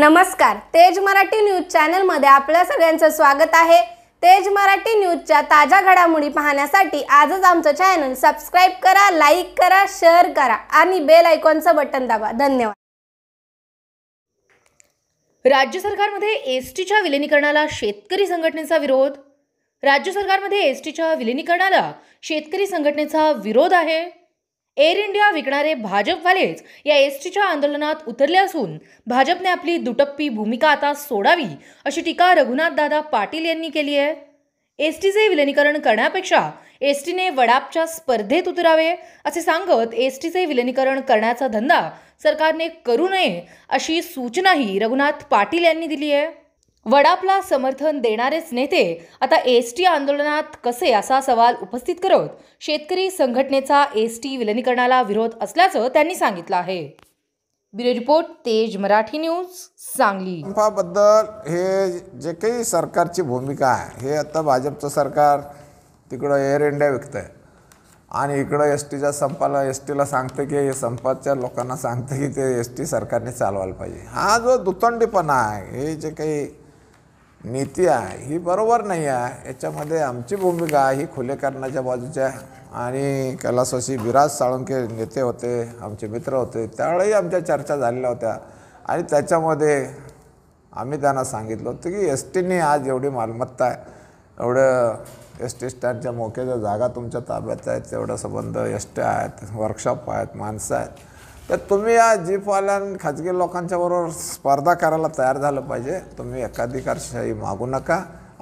नमस्कार तेज Marathi news channel मध्ये आपल्या सगळ्यांचं स्वागत आहे तेज मराठी न्यूजच्या ताज्या घडामोडी पाहण्यासाठी आजच आमचं चॅनल सबस्क्राईब करा लाईक करा शेअर करा आणि बेल आयकॉनचं बटन दाबा धन्यवाद राज्य सरकारमध्ये एस टीच्या विलिनीकरणाला शेतकरी संघटनेचा विरोध राज्य सरकारमध्ये एस टीच्या विलिनीकरणाला शेतकरी संघटनेचा विरोध आहे एअर इंडिया विकणारे भाजपवालेच या एस टीच्या आंदोलनात उतरले असून भाजपने आपली दुटप्पी भूमिका आता सोडावी अशी टीका रघुनाथदादा पाटील यांनी केली आहे एस टीचे विलनीकरण करण्यापेक्षा एस टीने वडापच्या स्पर्धेत उतरावे असे सांगत एस टीचे विलनीकरण करण्याचा धंदा सरकारने करू नये अशी सूचनाही रघुनाथ पाटील यांनी दिली आहे वडापला समर्थन देणारेच नेते आता एस टी आंदोलनात कसे असा सवाल उपस्थित करत शेतकरी संघटनेचा एस टी विलनीकरणाला विरोध असल्याचं त्यांनी सांगितलं आहे ब्युरो रिपोर्ट तेज मराठी न्यूज सांगली बद्दल हे जे काही सरकारची भूमिका आहे हे आता भाजपचं सरकार तिकडं एअर इंडिया विकतं आणि इकडं एस टीच्या संपाला एस टीला सांगतं की हे संपाच्या लोकांना सांगतं की ते एस टी सरकारने चालवायला पाहिजे हा जो दुतंडीपणा आहे हे जे काही नीती आहे ही बरोबर नाही आहे याच्यामध्ये आमची भूमिका ही खुलेकरणाच्या बाजूच्या आणि कैलासवासी विराज साळुंके नेते होते आमचे मित्र होते त्यावेळी आमच्या चर्चा झालेल्या होत्या आणि त्याच्यामध्ये आम्ही त्यांना सांगितलं होतं की एस टीने आज एवढी मालमत्ता आहे एवढं एस टी स्टँडच्या मोक्याच्या जागा तुमच्या ताब्यात आहेत तेवढं संबंध एस टी आहेत वर्कशॉप आहेत माणसं आहेत तर तुम्ही या जीपवाल्या खाजगी लोकांच्या बरोबर स्पर्धा करायला तयार झालं पाहिजे तुम्ही एकाधिकारशाही मागू नका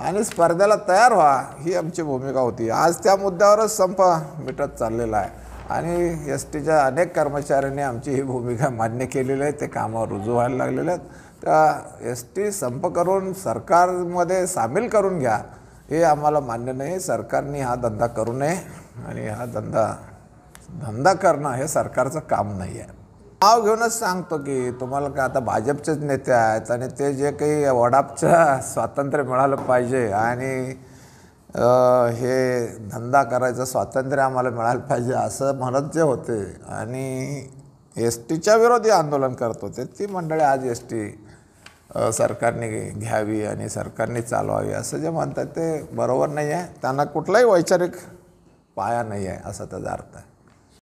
आणि स्पर्धेला तयार व्हा ही आमची भूमिका होती आज त्या मुद्द्यावरच संप मिटत चाललेला आहे आणि एस टीच्या अनेक कर्मचाऱ्यांनी आमची ही भूमिका मान्य केलेली आहे ते कामावर रुजू व्हायला लागलेले आहेत तर एस टी संप करून सरकारमध्ये सामील करून घ्या हे आम्हाला मान्य नाही सरकारने हा धंदा करू नये आणि हा धंदा धंदा करणं हे सरकारचं काम नाही आहे नाव घेऊनच सांगतो की तुम्हाला काय आता भाजपचेच नेते आहेत आणि ते जे काही वडापचं स्वातंत्र्य मिळालं पाहिजे आणि हे धंदा करायचं स्वातंत्र्य आम्हाला मिळालं पाहिजे असं म्हणत जे होते आणि एस टीच्या विरोधी आंदोलन करत होते ती मंडळी आज एस टी सरकारने घ्यावी आणि सरकारने चालवावी असं जे म्हणतात ते बरोबर नाही आहे त्यांना कुठलाही वैचारिक पाया नाही आहे असा त्याचा अर्थ आहे